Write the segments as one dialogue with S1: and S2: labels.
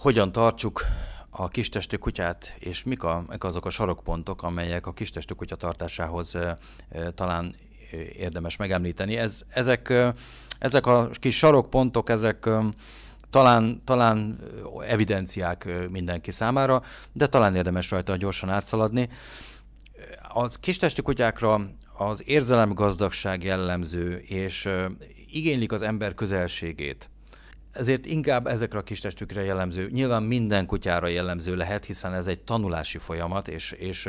S1: hogyan tartsuk a kistestű kutyát, és mik, a, mik azok a sarokpontok, amelyek a kistestű kutya tartásához talán érdemes megemlíteni. Ez, ezek, ezek a kis sarokpontok, ezek talán, talán evidenciák mindenki számára, de talán érdemes rajta gyorsan átszaladni. Az kistestű kutyákra az érzelemgazdagság jellemző, és igénylik az ember közelségét ezért inkább ezekre a kis testükre jellemző. Nyilván minden kutyára jellemző lehet, hiszen ez egy tanulási folyamat, és, és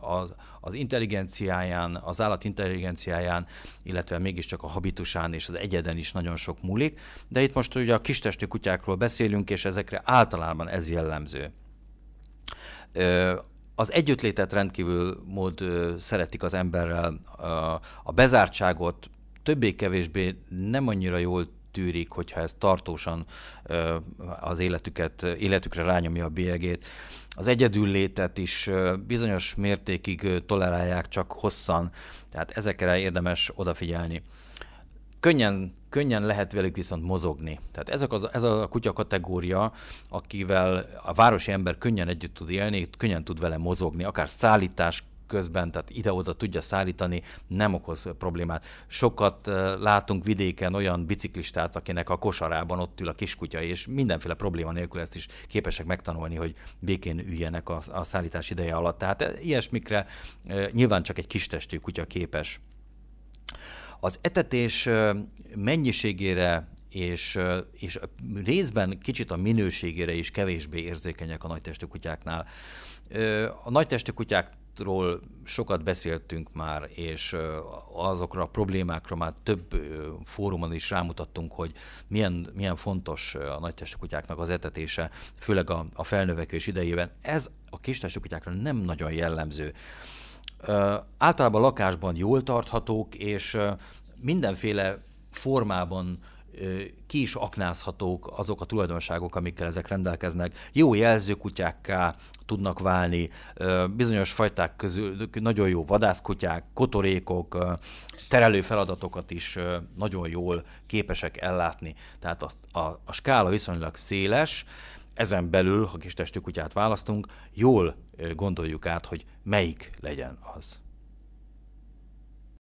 S1: az, az intelligenciáján, az állat intelligenciáján, illetve mégiscsak a habitusán és az egyeden is nagyon sok múlik. De itt most ugye a kis testű kutyákról beszélünk, és ezekre általában ez jellemző. Az együttlétet rendkívül mód szeretik az emberrel, a bezártságot többé-kevésbé nem annyira jól tűrik, hogyha ez tartósan az életüket, életükre rányomja a bélyegét. Az egyedüllétet is bizonyos mértékig tolerálják, csak hosszan, tehát ezekre érdemes odafigyelni. Könnyen, könnyen lehet velük viszont mozogni. Tehát ezek az, ez a kutya kategória, akivel a városi ember könnyen együtt tud élni, könnyen tud vele mozogni, akár szállítás közben, tehát ide-oda tudja szállítani, nem okoz problémát. Sokat látunk vidéken olyan biciklistát, akinek a kosarában ott ül a kiskutya, és mindenféle probléma nélkül ezt is képesek megtanulni, hogy békén üljenek a, a szállítás ideje alatt. Tehát ilyesmikre nyilván csak egy kistestű kutya képes. Az etetés mennyiségére és, és részben kicsit a minőségére is kevésbé érzékenyek a nagytestű kutyáknál. A nagytestű kutyákról sokat beszéltünk már, és azokra a problémákra már több fórumon is rámutattunk, hogy milyen, milyen fontos a nagytestű kutyáknak az etetése, főleg a, a felnövekvés idejében. Ez a kistestű kutyákra nem nagyon jellemző. Általában lakásban jól tarthatók, és mindenféle formában ki is aknázhatók azok a tulajdonságok, amikkel ezek rendelkeznek. Jó jelzőkutyákká tudnak válni, bizonyos fajták közül nagyon jó vadászkutyák, kotorékok, terelő feladatokat is nagyon jól képesek ellátni. Tehát a, a, a skála viszonylag széles, ezen belül, ha kis testű kutyát választunk, jól gondoljuk át, hogy melyik legyen az.